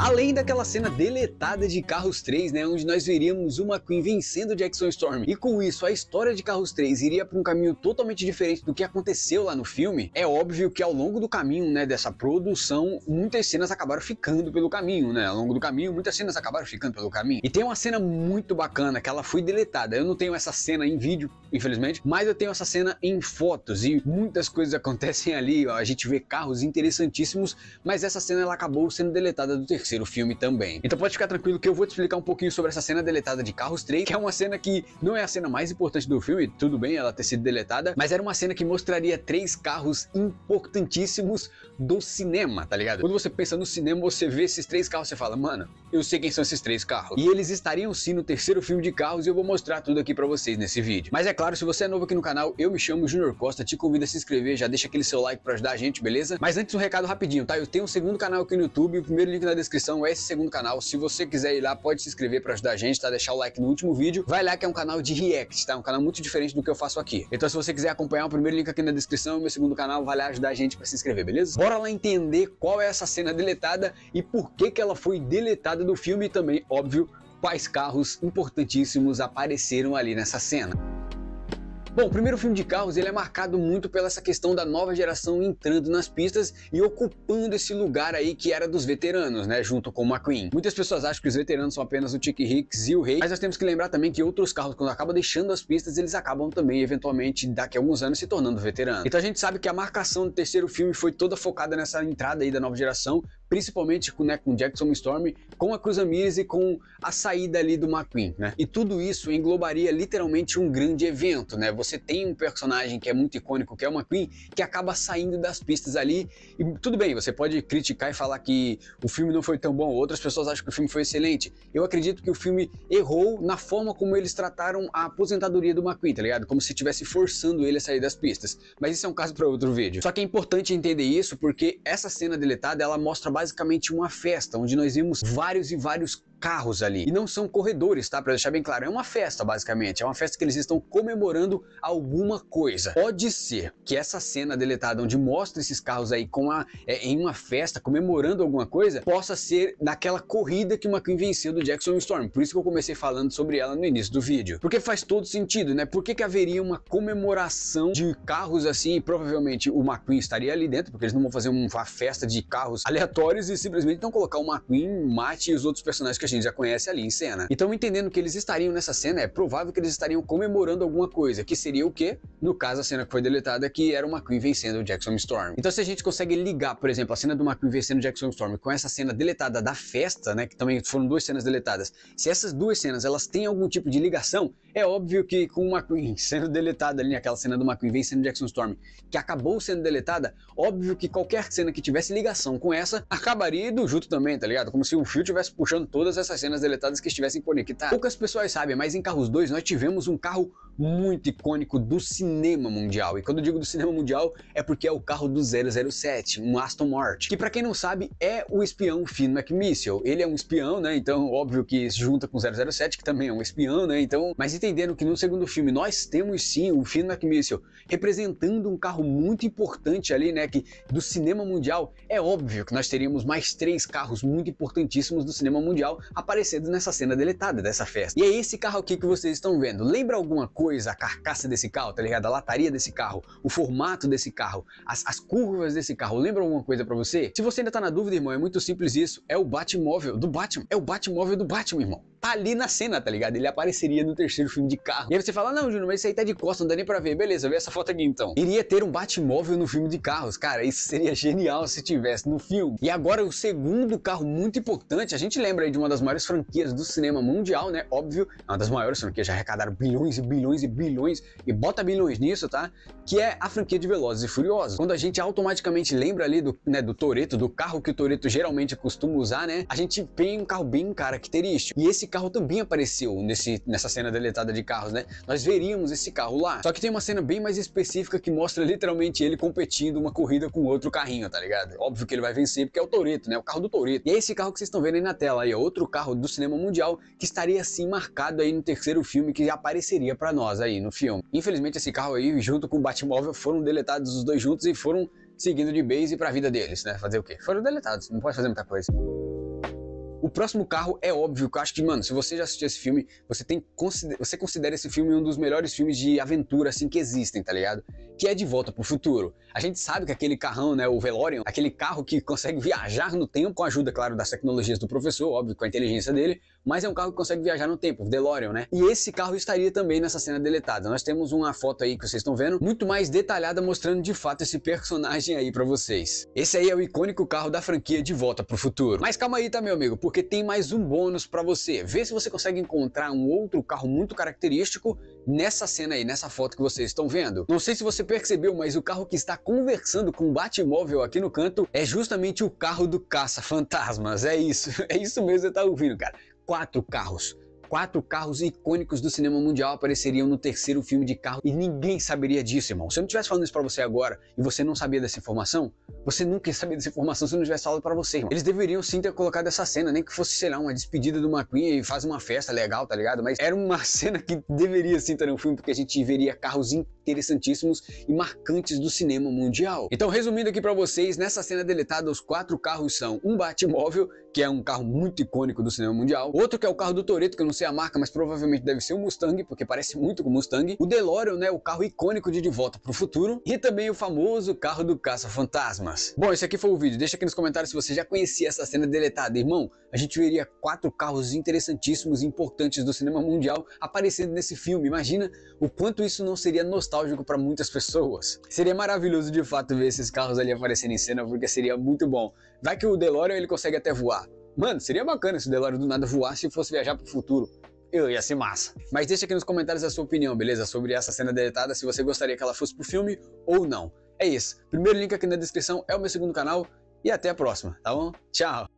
Além daquela cena deletada de Carros 3, né, onde nós veríamos uma Queen vencendo Jackson Storm, e com isso a história de Carros 3 iria para um caminho totalmente diferente do que aconteceu lá no filme, é óbvio que ao longo do caminho, né, dessa produção, muitas cenas acabaram ficando pelo caminho, né, ao longo do caminho, muitas cenas acabaram ficando pelo caminho. E tem uma cena muito bacana, que ela foi deletada, eu não tenho essa cena em vídeo, infelizmente, mas eu tenho essa cena em fotos, e muitas coisas acontecem ali, ó, a gente vê carros interessantíssimos, mas essa cena ela acabou sendo deletada do terceiro terceiro filme também. Então pode ficar tranquilo que eu vou te explicar um pouquinho sobre essa cena deletada de Carros 3, que é uma cena que não é a cena mais importante do filme, tudo bem ela ter sido deletada, mas era uma cena que mostraria três carros importantíssimos do cinema, tá ligado? Quando você pensa no cinema, você vê esses três carros, você fala, mano, eu sei quem são esses três carros. E eles estariam sim no terceiro filme de carros e eu vou mostrar tudo aqui pra vocês nesse vídeo. Mas é claro, se você é novo aqui no canal, eu me chamo Junior Costa, te convido a se inscrever, já deixa aquele seu like pra ajudar a gente, beleza? Mas antes um recado rapidinho, tá? Eu tenho um segundo canal aqui no YouTube, o primeiro link na descrição descrição é esse segundo canal. Se você quiser ir lá, pode se inscrever para ajudar a gente, tá? Deixar o like no último vídeo. Vai lá que é um canal de react, tá? Um canal muito diferente do que eu faço aqui. Então se você quiser acompanhar, o primeiro link aqui na descrição, o meu segundo canal, vai lá ajudar a gente para se inscrever, beleza? Bora lá entender qual é essa cena deletada e por que que ela foi deletada do filme e também, óbvio, quais carros importantíssimos apareceram ali nessa cena. Bom, o primeiro filme de carros ele é marcado muito pela essa questão da nova geração entrando nas pistas e ocupando esse lugar aí que era dos veteranos, né, junto com o McQueen. Muitas pessoas acham que os veteranos são apenas o Chick Hicks e o Rei, mas nós temos que lembrar também que outros carros quando acabam deixando as pistas, eles acabam também eventualmente daqui a alguns anos se tornando veteranos. Então a gente sabe que a marcação do terceiro filme foi toda focada nessa entrada aí da nova geração, principalmente com, né, com Jackson Storm, com a Cruz Amires e com a saída ali do McQueen, né? E tudo isso englobaria literalmente um grande evento, né? Você tem um personagem que é muito icônico, que é o McQueen, que acaba saindo das pistas ali, e tudo bem, você pode criticar e falar que o filme não foi tão bom, outras pessoas acham que o filme foi excelente. Eu acredito que o filme errou na forma como eles trataram a aposentadoria do McQueen, tá ligado? Como se estivesse forçando ele a sair das pistas. Mas isso é um caso para outro vídeo. Só que é importante entender isso porque essa cena deletada, ela mostra basicamente uma festa, onde nós vimos vários e vários carros ali. E não são corredores, tá? Para deixar bem claro, é uma festa basicamente, é uma festa que eles estão comemorando alguma coisa. Pode ser que essa cena deletada onde mostra esses carros aí com a é, em uma festa comemorando alguma coisa, possa ser naquela corrida que o McQueen venceu do Jackson Storm. Por isso que eu comecei falando sobre ela no início do vídeo. Porque faz todo sentido, né? Por que, que haveria uma comemoração de carros assim e provavelmente o McQueen estaria ali dentro, porque eles não vão fazer uma festa de carros aleatórios e simplesmente não colocar o McQueen, Mate e os outros personagens que a gente já conhece ali em cena. Então, entendendo que eles estariam nessa cena, é provável que eles estariam comemorando alguma coisa, que seria o quê? No caso, a cena que foi deletada, que era o McQueen vencendo o Jackson Storm. Então, se a gente consegue ligar, por exemplo, a cena do McQueen vencendo o Jackson Storm com essa cena deletada da festa, né, que também foram duas cenas deletadas, se essas duas cenas elas têm algum tipo de ligação, é óbvio que com o McQueen sendo deletada ali naquela cena do McQueen vencendo Jackson Storm, que acabou sendo deletada, óbvio que qualquer cena que tivesse ligação com essa acabaria do junto também, tá ligado? Como se o fio tivesse puxando todas essas cenas deletadas que estivessem conectadas. Poucas pessoas sabem, mas em Carros 2 nós tivemos um carro muito icônico do cinema mundial. E quando eu digo do cinema mundial, é porque é o carro do 007, um Aston Martin, que para quem não sabe é o espião Finn McMissile. Ele é um espião, né? Então, óbvio que se junta com 007, que também é um espião, né? Então, mas entenderam que no segundo filme nós temos sim o Finn McMissile representando um carro muito importante ali, né, que do cinema mundial, é óbvio que nós teríamos mais três carros muito importantíssimos do cinema mundial aparecendo nessa cena deletada dessa festa. E é esse carro aqui que vocês estão vendo. Lembra alguma coisa a carcaça desse carro, tá ligado? A lataria desse carro, o formato desse carro, as, as curvas desse carro. Lembra alguma coisa para você? Se você ainda tá na dúvida, irmão, é muito simples isso. É o Batmóvel do Batman. É o Batmóvel do Batman, irmão tá ali na cena, tá ligado? Ele apareceria no terceiro filme de carro. E aí você fala, não, Júnior, mas isso aí tá de costas, não dá nem pra ver. Beleza, vê essa foto aqui então. Iria ter um Batmóvel no filme de carros. Cara, isso seria genial se tivesse no filme. E agora o segundo carro muito importante, a gente lembra aí de uma das maiores franquias do cinema mundial, né? Óbvio, é uma das maiores franquias, já arrecadaram bilhões e bilhões e bilhões, e bota bilhões nisso, tá? Que é a franquia de Velozes e Furiosos. Quando a gente automaticamente lembra ali do, né, do Toreto, do carro que o Toreto geralmente costuma usar, né? A gente tem um carro bem característico. E esse carro também apareceu nesse, nessa cena deletada de carros, né? Nós veríamos esse carro lá. Só que tem uma cena bem mais específica que mostra literalmente ele competindo uma corrida com outro carrinho, tá ligado? Óbvio que ele vai vencer porque é o Toreto, né? O carro do Toreto. E é esse carro que vocês estão vendo aí na tela, aí é outro carro do cinema mundial que estaria assim marcado aí no terceiro filme que apareceria para nós aí no filme. Infelizmente esse carro aí junto com o Batmóvel foram deletados os dois juntos e foram seguindo de base para a vida deles, né? Fazer o quê? Foram deletados, não pode fazer muita coisa. O próximo carro é óbvio, que eu acho que, mano, se você já assistiu esse filme, você tem você considera esse filme um dos melhores filmes de aventura assim que existem, tá ligado? Que é De Volta pro Futuro. A gente sabe que aquele carrão, né, o Velorium, aquele carro que consegue viajar no tempo com a ajuda, claro, das tecnologias do professor, óbvio, com a inteligência dele, mas é um carro que consegue viajar no tempo, o DeLorean, né? E esse carro estaria também nessa cena deletada. Nós temos uma foto aí que vocês estão vendo, muito mais detalhada mostrando de fato esse personagem aí para vocês. Esse aí é o icônico carro da franquia De Volta pro Futuro. Mas calma aí, tá, meu amigo? porque tem mais um bônus para você. Vê se você consegue encontrar um outro carro muito característico nessa cena aí, nessa foto que vocês estão vendo. Não sei se você percebeu, mas o carro que está conversando com o Batmóvel aqui no canto é justamente o carro do caça-fantasmas. É isso, é isso mesmo que você está ouvindo, cara. Quatro carros quatro carros icônicos do cinema mundial apareceriam no terceiro filme de carro e ninguém saberia disso, irmão. Se eu não estivesse falando isso pra você agora e você não sabia dessa informação, você nunca ia saber dessa informação se eu não tivesse falado pra você, irmão. Eles deveriam sim ter colocado essa cena, nem que fosse, sei lá, uma despedida do McQueen e faz uma festa legal, tá ligado? Mas era uma cena que deveria sim estar no filme, porque a gente veria carros incríveis interessantíssimos e marcantes do cinema mundial. Então, resumindo aqui para vocês, nessa cena deletada, os quatro carros são um Batmóvel, que é um carro muito icônico do cinema mundial, outro que é o carro do Toreto, que eu não sei a marca, mas provavelmente deve ser um Mustang, porque parece muito com o Mustang, o DeLorean, né, o carro icônico de De Volta para o Futuro, e também o famoso carro do Caça-Fantasmas. Bom, esse aqui foi o vídeo, deixa aqui nos comentários se você já conhecia essa cena deletada. Irmão, a gente veria quatro carros interessantíssimos e importantes do cinema mundial aparecendo nesse filme, imagina o quanto isso não seria nostálgico nostálgico para muitas pessoas. Seria maravilhoso de fato ver esses carros ali aparecendo em cena, porque seria muito bom. Vai que o DeLorean ele consegue até voar. Mano, seria bacana se o DeLorean do nada voasse e fosse viajar pro futuro. Eu ia ser massa. Mas deixa aqui nos comentários a sua opinião, beleza? Sobre essa cena deletada, se você gostaria que ela fosse pro filme ou não. É isso. Primeiro link aqui na descrição é o meu segundo canal e até a próxima, tá bom? Tchau!